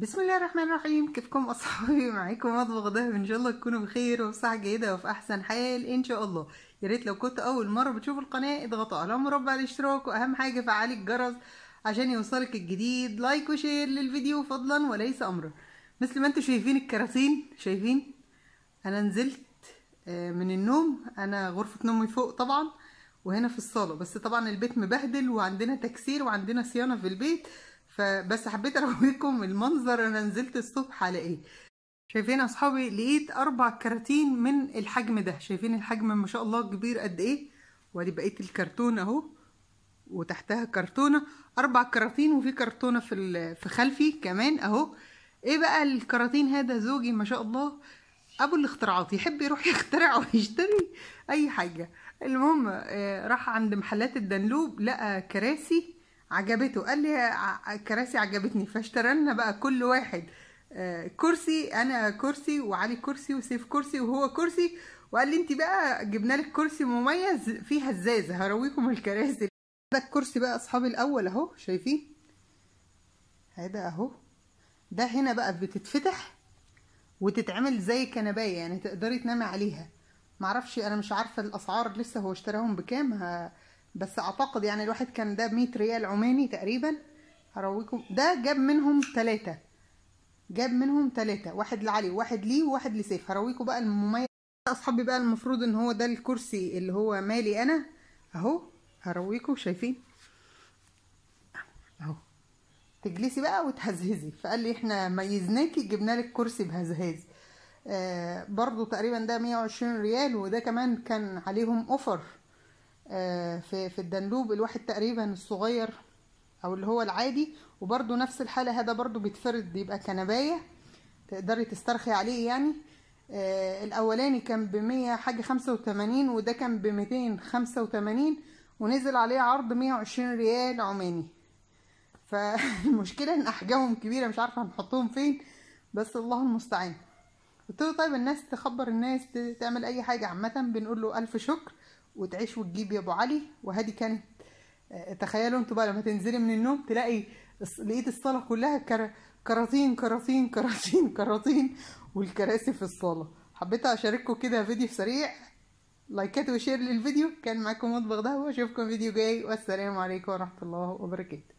بسم الله الرحمن الرحيم كيفكم اصحابي معاكم مطبخ ده ان شاء الله تكونوا بخير وبصحه جيده وفي احسن حال ان شاء الله يا ريت لو كنت اول مره بتشوف القناه اضغطوا على مربع الاشتراك واهم حاجه فعلي الجرس عشان يوصلك الجديد لايك وشير للفيديو فضلا وليس امرا مثل ما انتم شايفين الكراتين شايفين انا نزلت آه، من النوم انا غرفه نومي فوق طبعا وهنا في الصاله بس طبعا البيت مبهدل وعندنا تكسير وعندنا صيانه في البيت فبس حبيت ارويكم المنظر انا نزلت الصبح على ايه شايفين اصحابي لقيت اربع كراتين من الحجم ده شايفين الحجم ما شاء الله كبير قد ايه وادي بقيه الكرتون اهو وتحتها كرتونه اربع كراتين وفي كرتونه في في خلفي كمان اهو ايه بقى الكراتين هذا زوجي ما شاء الله ابو الاختراعات يحب يروح يخترع ويشتري اي حاجه المهم آه، راح عند محلات الدنلوب لقى كراسي عجبته قال لي الكراسي عجبتني فاشترى لنا بقى كل واحد آه، كرسي انا كرسي وعلي كرسي وسيف كرسي وهو كرسي وقال لي انت بقى جبنا لك كرسي مميز فيه هزاز هرويكم الكراسي ده الكرسي بقى اصحابي الاول اهو شايفين هذا اهو ده هنا بقى بتتفتح وتتعمل زي كنبايه يعني تقدري تنامي عليها معرفش انا مش عارفه الاسعار لسه هو اشتراهم بكام ها بس اعتقد يعني الواحد كان ده 100 ريال عماني تقريبا هرويكم ده جاب منهم ثلاثة جاب منهم ثلاثة واحد لعلي وواحد ليه وواحد لسيف هرويكم بقى المميز اصحابي بقى المفروض ان هو ده الكرسي اللي هو مالي انا اهو هرويكم شايفين اهو تجلسي بقى وتهزهزي فقال لي احنا ميزناكي جبنا لك كرسي بهزهاز آه برضو تقريبا ده 120 ريال وده كمان كان عليهم اوفر آه، في في الدنلوب الواحد تقريبا الصغير او اللي هو العادي وبرده نفس الحاله هذا برده بيتفرد بيبقى كنبايه تقدري تسترخي عليه يعني آه الاولاني كان بمية حاجه خمسة وتمانين وده كان ب خمسة وتمانين ونزل عليه عرض مية وعشرين ريال عماني فالمشكله ان احجامهم كبيره مش عارفه هنحطهم فين بس الله المستعان قلت له طيب الناس تخبر الناس تعمل اي حاجه عامه بنقول له الف شكر وتعيش وتجيب يا ابو علي وهذه كانت آه، تخيلوا انتوا بقى لما تنزلي من النوم تلاقي لقيت الصاله كلها كراتين كراتين كراتين كراتين والكراسي في الصاله حبيت اشارككم كده فيديو سريع لايكات وشير للفيديو كان معاكم مطبخ ده واشوفكم فيديو جاي والسلام عليكم ورحمه الله وبركاته